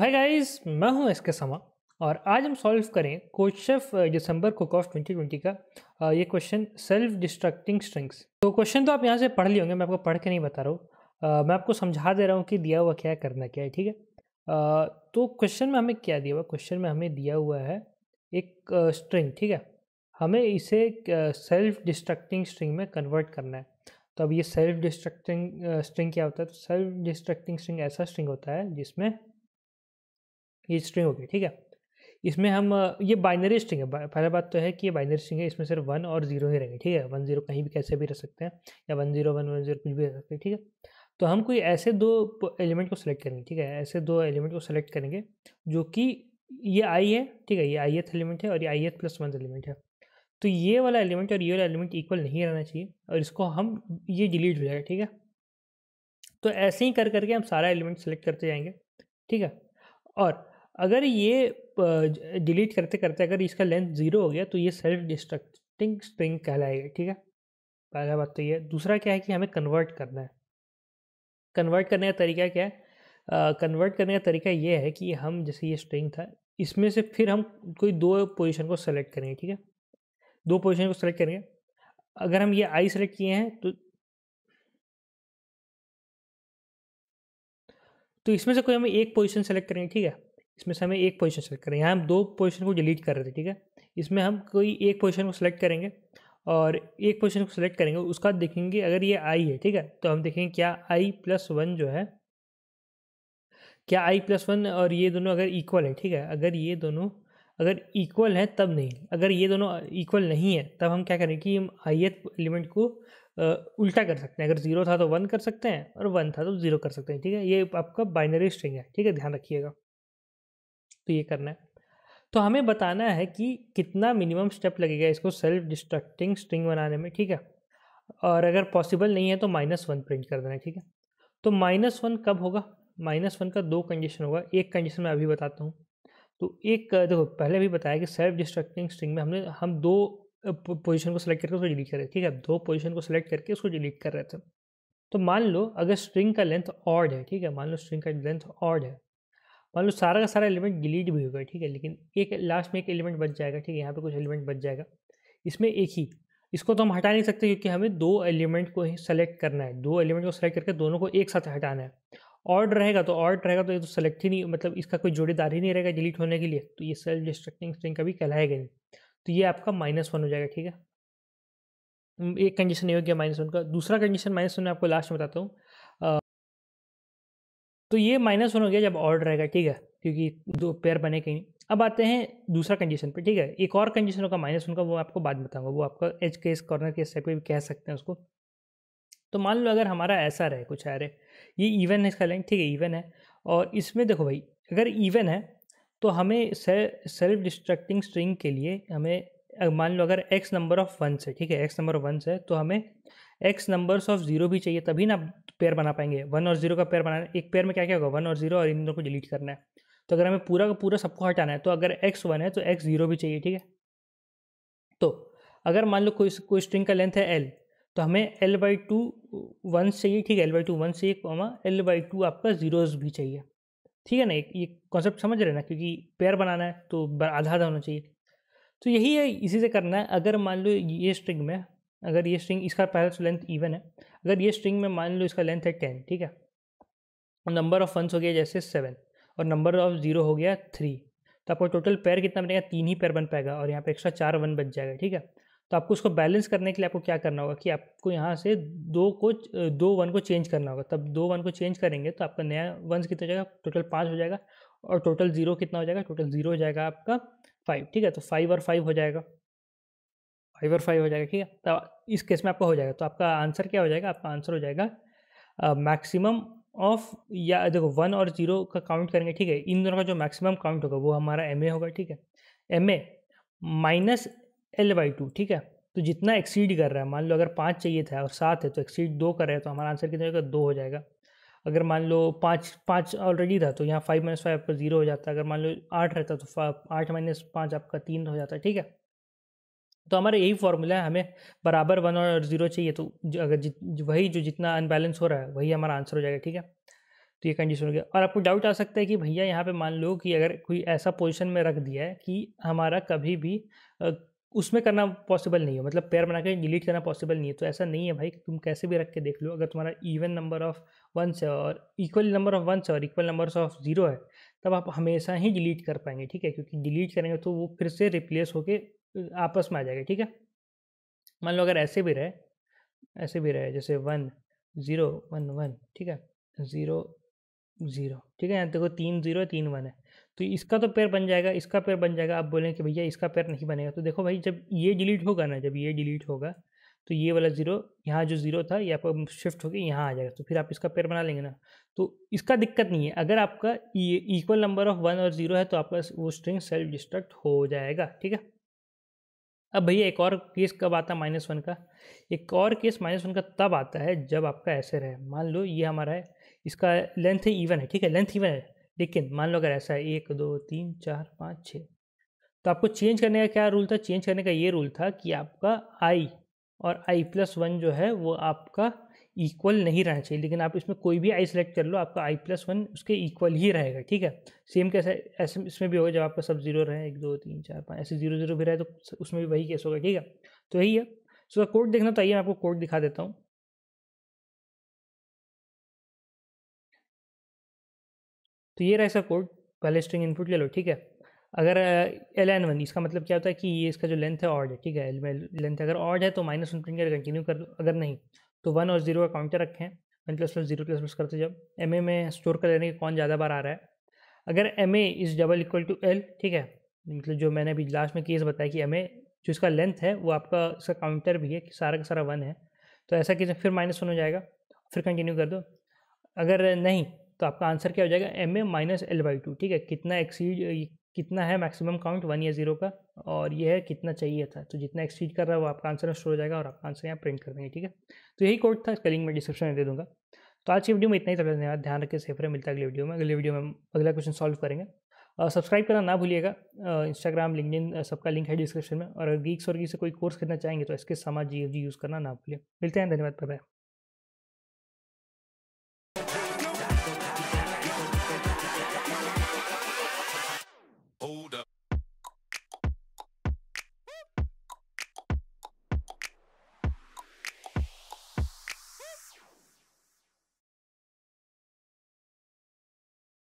hi guys मैं हूं इसके समा और आज हम सॉल्व करें कोच दिसंबर कुक ऑफ ट्वेंटी का uh, ये क्वेश्चन सेल्फ डिस्ट्रक्टिंग स्ट्रिंग्स तो क्वेश्चन तो आप यहाँ से पढ़ लिए होंगे मैं आपको पढ़ के नहीं बता रहा हूँ uh, मैं आपको समझा दे रहा हूँ कि दिया हुआ क्या है करना क्या है ठीक है uh, तो क्वेश्चन में हमें क्या दिया हुआ क्वेश्चन में हमें दिया हुआ है एक स्ट्रिंग ठीक है हमें इसे सेल्फ डिस्ट्रक्टिंग स्ट्रिंग में कन्वर्ट करना है तो अब ये सेल्फ डिस्ट्रक्टिंग स्ट्रिंग क्या होता है तो सेल्फ डिस्ट्रक्टिंग स्ट्रिंग ऐसा स्ट्रिंग होता है जिसमें ये स्ट्रिंग होगी ठीक है इसमें हम ये बाइनरी स्ट्रिंग है पहला बात तो है कि ये बाइनरी स्ट्रिंग है इसमें सिर्फ वन और जीरो ही रहेंगे ठीक है वन जीरो कहीं भी कैसे भी रह सकते हैं या one zero one one zero कुछ भी रह सकते हैं ठीक है तो हम कोई ऐसे दो एलिमेंट को सिलेक्ट करेंगे ठीक है ऐसे दो एलिमेंट को सिलेक्ट करेंगे जो कि ये आई है ठीक है ये आई एथ एलिमेंट है और ये आई एथ प्लस वन एलिमेंट है तो ये वाला एलिमेंट और ये वाला एलिमेंट इक्वल नहीं रहना चाहिए और इसको हम ये डिलीट हो जाएगा ठीक है तो ऐसे ही कर करके हम सारा एलिमेंट सेलेक्ट करते जाएंगे ठीक है और अगर ये डिलीट करते करते अगर इसका लेंथ ज़ीरो हो गया तो ये सेल्फ डिस्ट्रक्टिंग स्ट्रिंग कहलाएगा ठीक है पहला बात तो ये दूसरा क्या है कि हमें कन्वर्ट करना है कन्वर्ट करने का तरीका क्या है कन्वर्ट करने का तरीका ये है कि हम जैसे ये स्ट्रिंग था इसमें से फिर हम कोई दो पोजिशन को सेलेक्ट करेंगे ठीक है दो पोजिशन को सेलेक्ट करेंगे अगर हम ये आई सेलेक्ट किए हैं तो तो इसमें से कोई हम एक पोजीशन सेलेक्ट करेंगे ठीक है इसमें से हमें एक पोजीशन सेलेक्ट करें यहाँ हम दो पोजीशन को डिलीट कर रहे थे ठीक है इसमें हम कोई एक पोजीशन को सिलेक्ट करेंगे और एक पोजीशन को सिलेक्ट करेंगे उसका देखेंगे अगर ये आई है ठीक है तो हम देखेंगे क्या आई प्लस वन जो है क्या आई प्लस वन और ये दोनों अगर इक्वल है ठीक है अगर ये दोनों अगर इक्वल है तब नहीं अगर ये दोनों इक्वल नहीं है तब हम क्या करें कि हम आईएथ एलिमेंट को उल्टा कर सकते हैं अगर जीरो था तो वन कर सकते हैं और वन था तो जीरो कर सकते हैं ठीक है ये आपका बाइनरी स्ट्रिंग है ठीक है ध्यान रखिएगा तो ये करना है तो हमें बताना है कि कितना मिनिमम स्टेप लगेगा इसको सेल्फ डिस्ट्रक्टिंग स्ट्रिंग बनाने में ठीक है और अगर पॉसिबल नहीं है तो माइनस वन प्रिंट कर देना ठीक है तो माइनस वन कब होगा माइनस वन का दो कंडीशन होगा एक कंडीशन मैं अभी बताता हूँ तो एक देखो पहले भी बताया कि सेल्फ डिस्ट्रक्टिंग स्ट्रिंग में हमने हम दो पोजिशन को सिलेक्ट करके उसको डिलीट कर रहे थे ठीक है दो पोजिशन को सिलेक्ट करके उसको डिलीट कर रहे थे तो मान लो अगर स्ट्रिंग का लेंथ ऑर्ड है ठीक है मान लो स्ट्रिंग का लेंथ ऑर्ड है मान लो सारा का सारा एलिमेंट डिलीट भी होगा ठीक है लेकिन एक लास्ट में एक एलिमेंट बच जाएगा ठीक है यहाँ पे कुछ एलिमेंट बच जाएगा इसमें एक ही इसको तो हम हटा नहीं सकते क्योंकि हमें दो एलिमेंट को ही सेलेक्ट करना है दो एलिमेंट को सेलेक्ट करके दोनों को एक साथ हटाना है ऑर्ड रहेगा तो ऑर्ड रहेगा तो ये तो सेलेक्ट ही नहीं मतलब इसका कोई जोड़ेदार ही नहीं रहेगा डिलीट होने के लिए तो ये सेल्फ डिस्ट्रक्टिंग स्ट्रिंग कभी कहलाएगा नहीं तो ये आपका माइनस वन हो जाएगा ठीक है एक कंडीशन ये हो गया माइनस वन का दूसरा कंडीशन माइनस वन में आपको लास्ट में बताता हूँ तो ये माइनस वन हो गया जब ऑर्ड रहेगा ठीक है क्योंकि दो पेयर बने कहीं अब आते हैं दूसरा कंडीशन पे ठीक है एक और कंडीशन होगा माइनस वन का वो आपको बाद में बताऊंगा वो आपका edge case corner case type भी कह सकते हैं उसको तो मान लो अगर हमारा ऐसा रहे कुछ आ रहे ये इवन है इसका लाइन ठीक है इवन है और इसमें देखो भाई अगर इवन है तो हमें सेल्फ डिस्ट्रक्टिंग स्ट्रिंग के लिए हमें मान लो अगर एक्स नंबर ऑफ वन से ठीक है एक्स नंबर ऑफ वन से तो हमें एक्स नंबर्स ऑफ जीरो भी चाहिए तभी ना पेयर बना पाएंगे वन और जीरो का पेयर बनाना एक पेयर में क्या क्या होगा वन और जीरो और इन दोनों को डिलीट करना है तो अगर हमें पूरा का पूरा सबको हटाना है तो अगर एक्स वन है तो एक्स जीरो भी चाहिए ठीक है तो अगर मान लो कोई कोई स्ट्रिंग का लेंथ है एल तो हमें एल बाई टू वन चाहिए ठीक है एल बाई टू वन चाहिए कॉमा एल बाई टू आपका जीरोज भी चाहिए ठीक है ना ये कॉन्सेप्ट समझ रहे ना क्योंकि पेयर बनाना है तो आधा आधा होना चाहिए तो यही है इसी से करना है अगर मान लो ये स्ट्रिंग में अगर ये स्ट्रिंग इसका पहला लेंथ इवन है अगर ये स्ट्रिंग में मान लो इसका लेंथ है टेन ठीक है और नंबर ऑफ वंस हो गया जैसे सेवन और नंबर ऑफ ज़ीरो हो गया थ्री तो आपको टोटल पेयर कितना बनेगा तीन ही पेयर बन पाएगा और यहाँ पे एक्स्ट्रा चार वन बच जाएगा ठीक है तो आपको उसको बैलेंस करने के लिए आपको क्या करना होगा कि आपको यहाँ से दो को दो वन को चेंज करना होगा तब दो वन को चेंज करेंगे तो आपका नया वंस कितना हो जाएगा टोटल पाँच हो जाएगा और टोटल ज़ीरो कितना हो जाएगा टोटल ज़ीरो हो जाएगा आपका फाइव ठीक है तो फाइव और फाइव हो जाएगा फाइव और फाइव हो जाएगा ठीक है तो इस केस में आपका हो जाएगा तो आपका आंसर क्या हो जाएगा आपका आंसर हो जाएगा मैक्सिमम ऑफ या देखो वन और जीरो का काउंट करेंगे ठीक है इन दोनों का जो मैक्सिमम काउंट होगा वो हमारा एम होगा ठीक है M A minus L by two ठीक है तो जितना एक्सीड कर रहा है मान लो अगर पाँच चाहिए था और सात है तो एक्सीड दो कर रहे हैं तो हमारा आंसर कितना होगा दो हो जाएगा अगर मान लो पाँच पाँच ऑलरेडी था तो यहाँ फाइव माइनस फाइव आपका जीरो हो जाता है अगर मान लो आठ रहता तो आठ माइनस पाँच आपका तीन हो जाता है ठीक है तो हमारा यही फार्मूला है हमें बराबर वन और ज़ीरो चाहिए तो अगर जित वही जो जितना अनबैलेंस हो रहा है वही हमारा आंसर हो जाएगा ठीक है तो ये कंडीशन हो गया और आपको डाउट आ सकता है कि भैया यहाँ पे मान लो कि अगर कोई ऐसा पोजीशन में रख दिया है कि हमारा कभी भी उसमें करना पॉसिबल नहीं हो मतलब पेयर बना के डिलीट करना पॉसिबल नहीं है तो ऐसा नहीं है भाई तुम कैसे भी रख के देख लो अगर तुम्हारा इवन नंबर ऑफ़ वन से और इक्वल नंबर ऑफ़ वन से और इक्वल नंबर ऑफ़ ज़ीरो है तब आप हमेशा ही डिलीट कर पाएंगे ठीक है क्योंकि डिलीट करेंगे तो वो फिर से रिप्लेस होकर आपस में आ जाएगा ठीक है मान लो अगर ऐसे भी रहे ऐसे भी रहे जैसे वन ज़ीरो वन वन ठीक है ज़ीरो ज़ीरो ठीक है यहाँ देखो तीन ज़ीरो तीन वन है तो इसका तो पैर बन जाएगा इसका पैर बन जाएगा आप बोलें कि भैया इसका पैर नहीं बनेगा तो देखो भाई जब ये डिलीट होगा ना जब ये डिलीट होगा तो ये वाला ज़ीरो यहाँ जो ज़ीरो था ये आपका शिफ्ट होकर यहाँ आ जाएगा तो फिर आप इसका पेयर बना लेंगे ना तो इसका दिक्कत नहीं है अगर आपका ये इक्वल नंबर ऑफ वन और ज़ीरो है तो आपका वो स्ट्रिंग सेल्फ डिस्ट्रक्ट हो जाएगा ठीक है अब भैया एक और केस कब आता है माइनस वन का एक और केस माइनस वन का तब आता है जब आपका ऐसे रहे मान लो ये हमारा है इसका लेंथ है इवन है ठीक है लेंथ इवन है लेकिन मान लो अगर ऐसा है एक दो तीन चार पाँच छः तो आपको चेंज करने का क्या रूल था चेंज करने का ये रूल था कि आपका आई और आई प्लस वन जो है वो आपका इक्वल नहीं रहना चाहिए लेकिन आप इसमें कोई भी आई सेलेक्ट कर लो आपका आई प्लस वन उसके इक्वल ही रहेगा ठीक है सेम कैसा ऐसे इसमें भी होगा जब आपका सब जीरो रहे एक दो तीन चार पाँच ऐसे जीरो जीरो भी रहे तो उसमें भी वही केस होगा ठीक है तो यही है सो so, कोड देखना तो आइए मैं आपको कोड दिखा देता हूँ तो ये रहा सर कोड पहले स्ट्रिंग इनपुट ले लो ठीक है अगर एल एन वन इसका मतलब क्या होता है कि ये इसका जो लेंथ है ऑर्ड है ठीक है लेंथ अगर ऑर्ड है तो माइनस वन प्रिंट कंटिन्यू कर दो अगर नहीं तो वन और जीरो का काउंटर रखें one plus plus zero plus plus करते जब एम ए में स्टोर कर लेने के कौन ज़्यादा बार आ रहा है अगर M A is double equal to L ठीक है मतलब जो मैंने अभी लास्ट में केस बताया कि एम ए जो इसका लेंथ है वो आपका इसका काउंटर भी है कि सारा का सारा वन है तो ऐसा केस फिर माइनस वन हो जाएगा फिर कंटिन्यू कर दो अगर नहीं तो आपका आंसर क्या हो जाएगा M A minus L by two ठीक है कितना एक्सीड कितना है मैक्सिमम काउंट वन या जीरो का और ये है कितना चाहिए था तो जितना एक्सचीज कर रहा है वो आपका आंसर स्टोर हो जाएगा और आपका आंसर यहाँ प्रिंट कर देंगे ठीक है तो यही कोड था इसका लिंक मैं डिस्क्रिप्शन में दे दूँगा तो आज की वीडियो में इतना ही तरह धन्यवाद ध्यान रखें सेफ रहे मिलता है अगले वीडियो में अगले वीडियो में हम अगला क्वेश्चन सॉल्व करेंगे सब्सक्राइब करना ना भूलिएगा इंस्टाग्राम लिंक सबका लिंक है डिस्क्रिप्शन में और गीक्स और गीक से कोई कोर्स करना चाहेंगे तो इसके समाज जी यूज़ करना ना भूलिए मिलते हैं धन्यवाद बाय